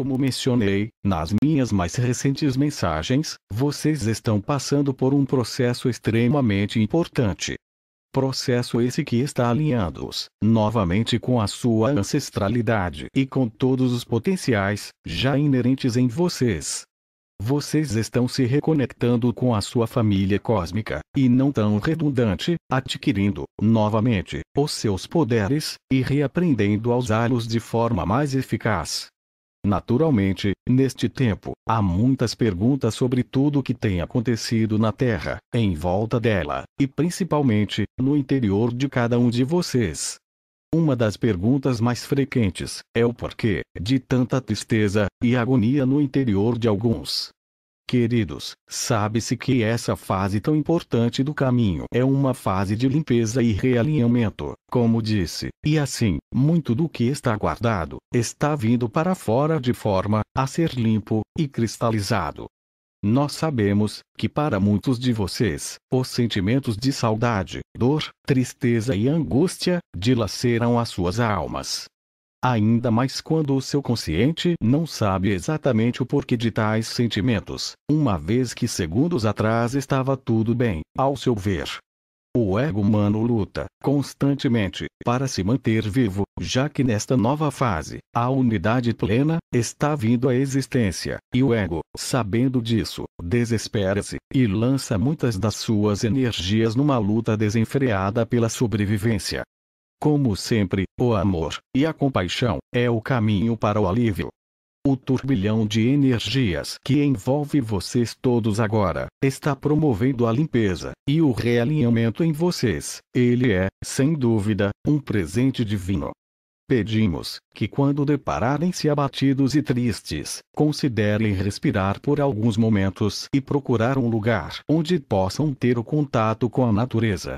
Como mencionei, nas minhas mais recentes mensagens, vocês estão passando por um processo extremamente importante. Processo esse que está alinhando-os, novamente com a sua ancestralidade e com todos os potenciais, já inerentes em vocês. Vocês estão se reconectando com a sua família cósmica, e não tão redundante, adquirindo, novamente, os seus poderes, e reaprendendo a usá-los de forma mais eficaz. Naturalmente, neste tempo, há muitas perguntas sobre tudo o que tem acontecido na Terra, em volta dela, e principalmente, no interior de cada um de vocês. Uma das perguntas mais frequentes é o porquê de tanta tristeza e agonia no interior de alguns. Queridos, sabe-se que essa fase tão importante do caminho é uma fase de limpeza e realinhamento, como disse, e assim, muito do que está guardado, está vindo para fora de forma a ser limpo e cristalizado. Nós sabemos que para muitos de vocês, os sentimentos de saudade, dor, tristeza e angústia dilaceram as suas almas, Ainda mais quando o seu consciente não sabe exatamente o porquê de tais sentimentos, uma vez que segundos atrás estava tudo bem, ao seu ver. O ego humano luta, constantemente, para se manter vivo, já que nesta nova fase, a unidade plena, está vindo à existência, e o ego, sabendo disso, desespera-se, e lança muitas das suas energias numa luta desenfreada pela sobrevivência. Como sempre, o amor e a compaixão é o caminho para o alívio. O turbilhão de energias que envolve vocês todos agora está promovendo a limpeza e o realinhamento em vocês. Ele é, sem dúvida, um presente divino. Pedimos que, quando depararem-se abatidos e tristes, considerem respirar por alguns momentos e procurar um lugar onde possam ter o contato com a natureza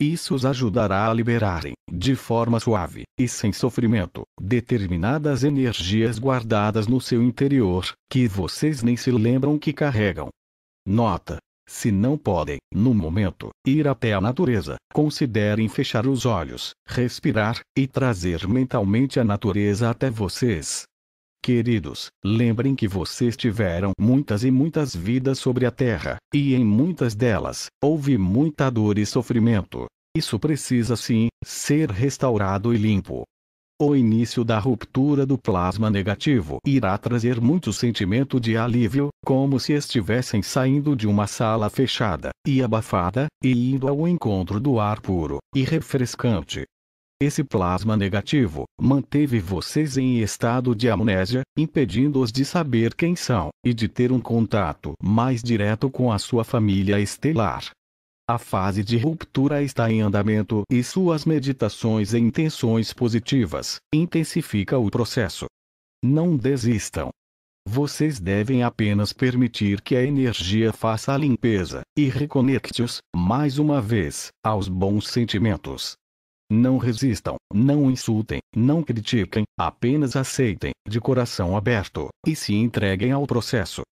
isso os ajudará a liberarem, de forma suave, e sem sofrimento, determinadas energias guardadas no seu interior, que vocês nem se lembram que carregam. Nota: se não podem, no momento, ir até a natureza, considerem fechar os olhos, respirar, e trazer mentalmente a natureza até vocês, Queridos, lembrem que vocês tiveram muitas e muitas vidas sobre a terra, e em muitas delas, houve muita dor e sofrimento. Isso precisa sim ser restaurado e limpo. O início da ruptura do plasma negativo irá trazer muito sentimento de alívio, como se estivessem saindo de uma sala fechada e abafada, e indo ao encontro do ar puro e refrescante. Esse plasma negativo manteve vocês em estado de amnésia, impedindo-os de saber quem são e de ter um contato mais direto com a sua família estelar. A fase de ruptura está em andamento e suas meditações e intenções positivas intensificam o processo. Não desistam. Vocês devem apenas permitir que a energia faça a limpeza e reconecte-os, mais uma vez, aos bons sentimentos, não resistam, não insultem, não critiquem, apenas aceitem, de coração aberto, e se entreguem ao processo.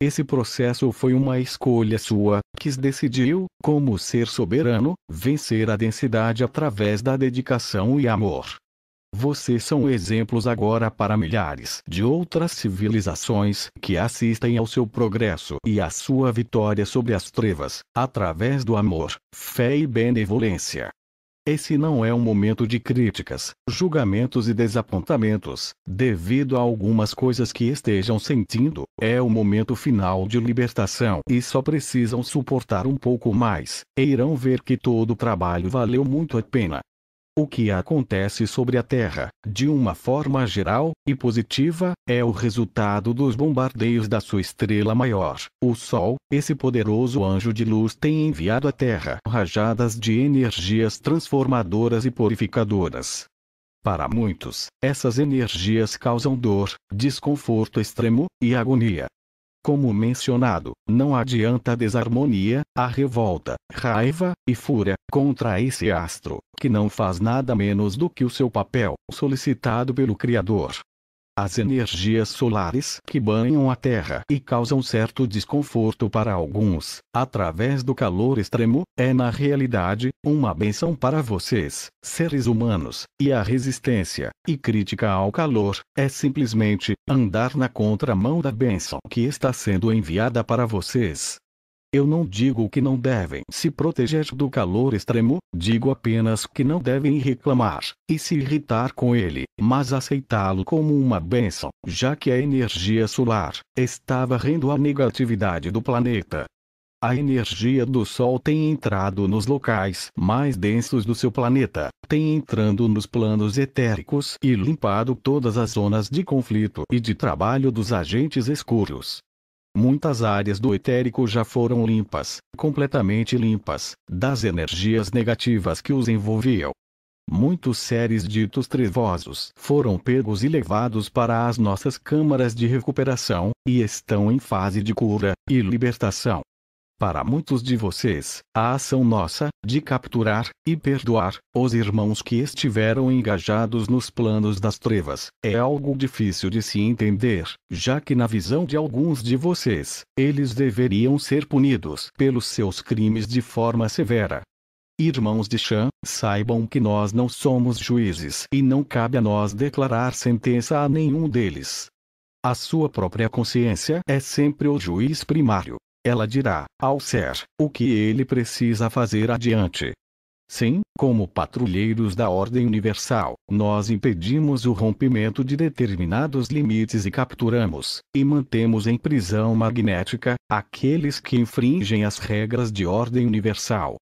Esse processo foi uma escolha sua, que decidiu, como ser soberano, vencer a densidade através da dedicação e amor. Vocês são exemplos agora para milhares de outras civilizações que assistem ao seu progresso e à sua vitória sobre as trevas, através do amor, fé e benevolência. Esse não é um momento de críticas, julgamentos e desapontamentos, devido a algumas coisas que estejam sentindo. É o momento final de libertação e só precisam suportar um pouco mais, e irão ver que todo o trabalho valeu muito a pena. O que acontece sobre a Terra, de uma forma geral, e positiva, é o resultado dos bombardeios da sua estrela maior, o Sol. Esse poderoso anjo de luz tem enviado à Terra rajadas de energias transformadoras e purificadoras. Para muitos, essas energias causam dor, desconforto extremo e agonia, como mencionado, não adianta a desarmonia, a revolta, raiva e fúria contra esse astro, que não faz nada menos do que o seu papel solicitado pelo Criador as energias solares que banham a Terra e causam certo desconforto para alguns, através do calor extremo, é na realidade uma benção para vocês, seres humanos, e a resistência e crítica ao calor é simplesmente andar na contramão da benção que está sendo enviada para vocês. Eu não digo que não devem se proteger do calor extremo, digo apenas que não devem reclamar e se irritar com ele, mas aceitá-lo como uma bênção, já que a energia solar está varrendo a negatividade do planeta. A energia do Sol tem entrado nos locais mais densos do seu planeta, tem entrando nos planos etéricos e limpado todas as zonas de conflito e de trabalho dos agentes escuros muitas áreas do etérico já foram limpas, completamente limpas, das energias negativas que os envolviam. Muitos seres ditos trevosos foram pegos e levados para as nossas câmaras de recuperação, e estão em fase de cura e libertação. Para muitos de vocês, a ação nossa, de capturar, e perdoar, os irmãos que estiveram engajados nos planos das trevas, é algo difícil de se entender, já que na visão de alguns de vocês, eles deveriam ser punidos pelos seus crimes de forma severa. Irmãos de Chan, saibam que nós não somos juízes e não cabe a nós declarar sentença a nenhum deles. A sua própria consciência é sempre o juiz primário ela dirá, ao ser, o que ele precisa fazer adiante. Sim, como patrulheiros da ordem universal, nós impedimos o rompimento de determinados limites e capturamos, e mantemos em prisão magnética, aqueles que infringem as regras de ordem universal.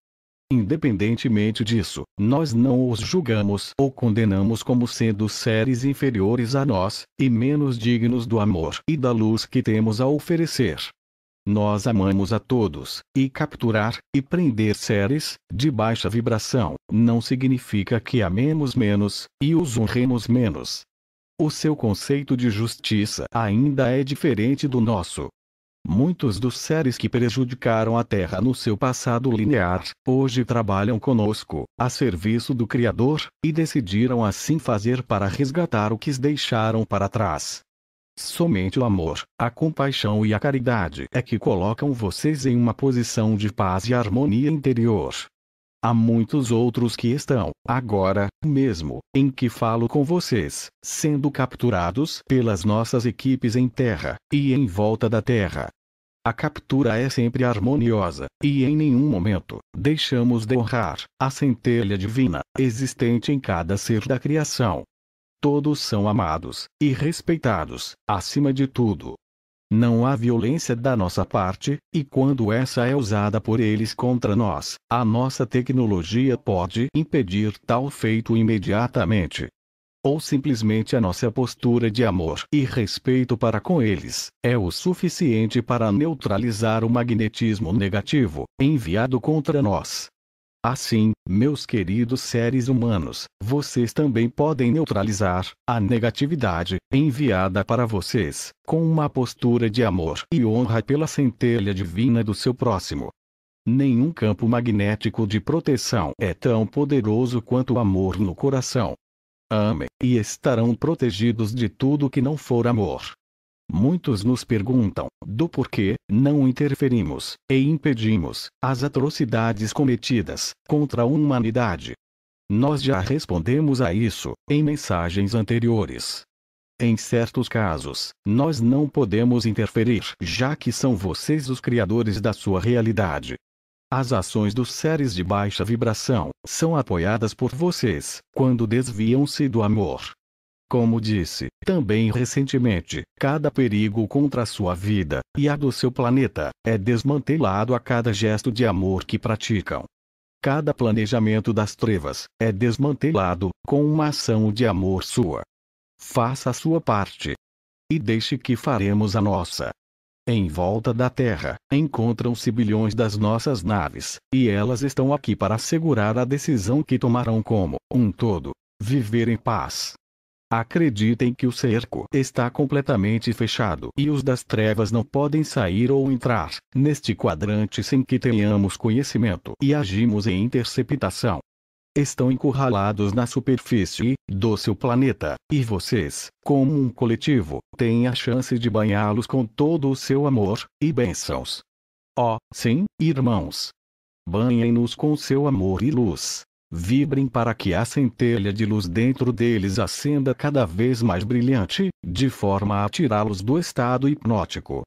Independentemente disso, nós não os julgamos ou condenamos como sendo seres inferiores a nós, e menos dignos do amor e da luz que temos a oferecer. Nós amamos a todos, e capturar e prender seres de baixa vibração não significa que amemos menos e os honremos menos. O seu conceito de justiça ainda é diferente do nosso. Muitos dos seres que prejudicaram a Terra no seu passado linear, hoje trabalham conosco, a serviço do Criador, e decidiram assim fazer para resgatar o que deixaram para trás. Somente o amor, a compaixão e a caridade é que colocam vocês em uma posição de paz e harmonia interior. Há muitos outros que estão, agora mesmo, em que falo com vocês, sendo capturados pelas nossas equipes em terra e em volta da terra. A captura é sempre harmoniosa, e em nenhum momento deixamos de honrar a centelha divina existente em cada ser da criação, todos são amados e respeitados, acima de tudo. Não há violência da nossa parte, e quando essa é usada por eles contra nós, a nossa tecnologia pode impedir tal feito imediatamente. Ou simplesmente a nossa postura de amor e respeito para com eles é o suficiente para neutralizar o magnetismo negativo enviado contra nós. Assim, meus queridos seres humanos, vocês também podem neutralizar a negatividade enviada para vocês com uma postura de amor e honra pela centelha divina do seu próximo. Nenhum campo magnético de proteção é tão poderoso quanto o amor no coração. Amem e estarão protegidos de tudo que não for amor, Muitos nos perguntam do porquê não interferimos e impedimos as atrocidades cometidas contra a humanidade. Nós já respondemos a isso em mensagens anteriores. Em certos casos, nós não podemos interferir, já que são vocês os criadores da sua realidade. As ações dos seres de baixa vibração são apoiadas por vocês quando desviam-se do amor, como disse, também recentemente, cada perigo contra a sua vida, e a do seu planeta, é desmantelado a cada gesto de amor que praticam. Cada planejamento das trevas, é desmantelado, com uma ação de amor sua. Faça a sua parte. E deixe que faremos a nossa. Em volta da Terra, encontram-se bilhões das nossas naves, e elas estão aqui para assegurar a decisão que tomarão como um todo. Viver em paz. Acreditem que o cerco está completamente fechado e os das trevas não podem sair ou entrar neste quadrante sem que tenhamos conhecimento e agimos em interceptação. Estão encurralados na superfície do seu planeta, e vocês, como um coletivo, têm a chance de banhá-los com todo o seu amor e bênçãos. Oh, sim, irmãos! Banhem-nos com seu amor e luz, vibrem para que a centelha de luz dentro deles acenda cada vez mais brilhante, de forma a tirá-los do estado hipnótico.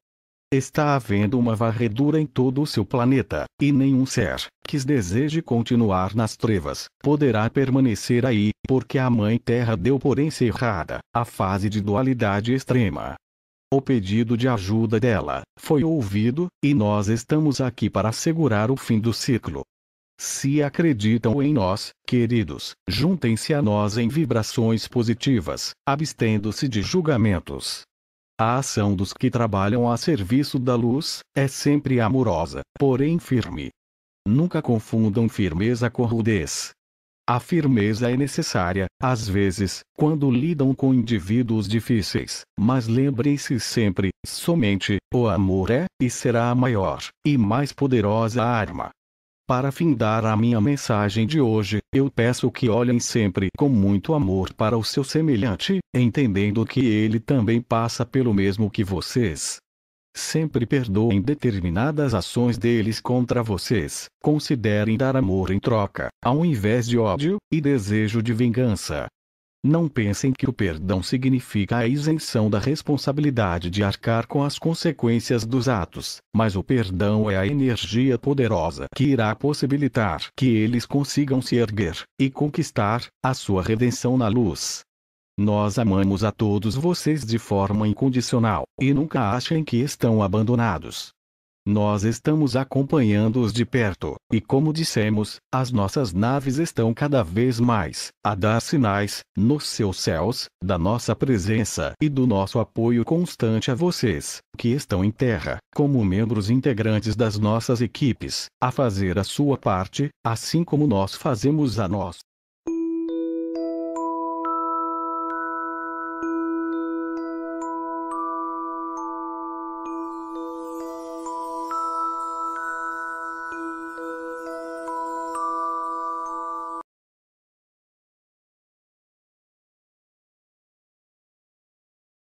Está havendo uma varredura em todo o seu planeta, e nenhum ser que deseje continuar nas trevas poderá permanecer aí, porque a Mãe Terra deu por encerrada a fase de dualidade extrema. O pedido de ajuda dela foi ouvido, e nós estamos aqui para assegurar o fim do ciclo, se acreditam em nós, queridos, juntem-se a nós em vibrações positivas, abstendo-se de julgamentos. A ação dos que trabalham a serviço da luz é sempre amorosa, porém firme. Nunca confundam firmeza com rudez. A firmeza é necessária, às vezes, quando lidam com indivíduos difíceis, mas lembrem-se sempre, somente, o amor é, e será a maior, e mais poderosa arma. Para findar a minha mensagem de hoje, eu peço que olhem sempre com muito amor para o seu semelhante, entendendo que ele também passa pelo mesmo que vocês. Sempre perdoem determinadas ações deles contra vocês, considerem dar amor em troca, ao invés de ódio e desejo de vingança. Não pensem que o perdão significa a isenção da responsabilidade de arcar com as consequências dos atos, mas o perdão é a energia poderosa que irá possibilitar que eles consigam se erguer e conquistar a sua redenção na luz. Nós amamos a todos vocês de forma incondicional, e nunca achem que estão abandonados. Nós estamos acompanhando-os de perto, e como dissemos, as nossas naves estão cada vez mais a dar sinais, nos seus céus, da nossa presença e do nosso apoio constante a vocês, que estão em terra, como membros integrantes das nossas equipes, a fazer a sua parte, assim como nós fazemos a nós.